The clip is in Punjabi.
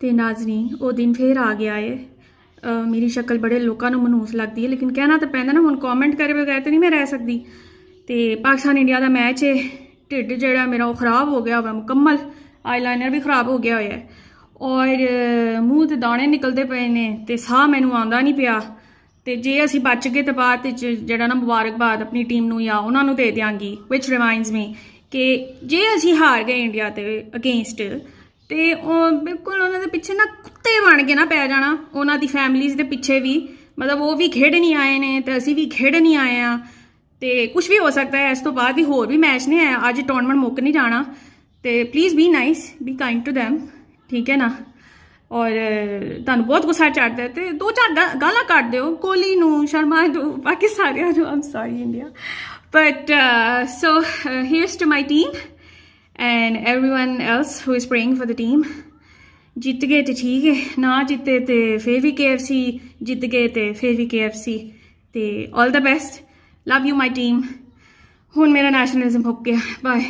ਤੇ ਨਾਜ਼ਰੀਨ ਉਹ ਦਿਨ ਫੇਰ ਆ ਗਿਆ ਏ ਮੇਰੀ ਸ਼ਕਲ ਬੜੇ ਲੋਕਾਂ ਨੂੰ ਮਨਹੂਸ ਲੱਗਦੀ ਹੈ ਲੇਕਿਨ ਕਹਿਣਾ ਤਾਂ ਪੈਂਦਾ ਨਾ ਹੁਣ ਕਮੈਂਟ ਕਰੇ ਬਗੈਰ ਤੇ ਨਹੀਂ ਮੈਂ ਰਹਿ ਸਕਦੀ ਤੇ ਪਾਕਿਸਤਾਨ ਇੰਡੀਆ ਦਾ ਮੈਚ ਏ ਢਿੱਡ ਜਿਹੜਾ ਮੇਰਾ ਉਹ ਖਰਾਬ ਹੋ ਗਿਆ ਹੋਇਆ ਮੁਕੰਮਲ ਆਈਲਾਈਨਰ ਵੀ ਖਰਾਬ ਹੋ ਗਿਆ ਹੋਇਆ ਔਰ ਮੂੰਹ ਤੇ ਦਾਣੇ ਨਿਕਲਦੇ ਪਏ ਨੇ ਤੇ ਸਾਹ ਮੈਨੂੰ ਆਉਂਦਾ ਨਹੀਂ ਪਿਆ ਤੇ ਜੇ ਅਸੀਂ ਬਚ ਗਏ ਤਾਂ ਬਾਅਦ ਵਿੱਚ ਜਿਹੜਾ ਨਾ ਮੁਬਾਰਕਬਾਦ ਆਪਣੀ ਟੀਮ ਨੂੰ ਜਾਂ ਉਹਨਾਂ ਨੂੰ ਦੇ ਦਿਆਂਗੀ which reminds me ਕਿ ਜੇ ਅਸੀਂ ਹਾਰ ਗਏ ਇੰਡੀਆ ਤੇ ਅਗੇਂਸਟ ਤੇ ਉਹ ਬਿਲਕੁਲ ਉਹਨਾਂ ਦੇ ਪਿੱਛੇ ਨਾ ਕੁੱਤੇ ਬਣ ਕੇ ਨਾ ਪੈ ਜਾਣਾ ਉਹਨਾਂ ਦੀ ਫੈਮਲੀਆਂ ਦੇ ਪਿੱਛੇ ਵੀ ਮਤਲਬ ਉਹ ਵੀ ਖੇਡ ਨਹੀਂ ਆਏ ਨੇ ਤੇ ਅਸੀਂ ਵੀ ਖੇਡ ਨਹੀਂ ਆਏ ਆ ਤੇ ਕੁਝ ਵੀ ਹੋ ਸਕਦਾ ਹੈ ਇਸ ਤੋਂ ਬਾਅਦ ਵੀ ਹੋਰ ਵੀ ਮੈਚ ਨੇ ਆ ਅੱਜ ਟੂਰਨਾਮੈਂਟ ਮੁੱਕ ਨਹੀਂ ਜਾਣਾ ਤੇ please be nice be kind to them ਠੀਕ ਹੈ ਨਾ ਔਰ ਤੁਹਾਨੂੰ ਬਹੁਤ ਗੁੱਸਾ ਚੜਦਾ ਤੇ ਦੋ ਚਾਰ ਗਾਲਾਂ ਕੱਢ ਦਿਓ ਕੋਲੀ ਨੂੰ ਸ਼ਰਮਾ ਨੂੰ ਬਾਕੀ ਸਾਰਿਆਂ ਨੂੰ I'm sorry India but so here's to my team and everyone else who is praying for the team ਜਿੱਤ ਗਏ ਤੇ ਠੀਕ ਹੈ ਨਾ ਜਿੱਤੇ ਤੇ ਫੇਰ ਵੀ KFC ਜਿੱਤ ਗਏ ਤੇ ਫੇਰ ਵੀ KFC ਤੇ all the best love you my team ਹੁਣ ਮੇਰਾ ਨੈਸ਼ਨਲਿਜ਼ਮ ਹੋ ਗਿਆ ਬਾਏ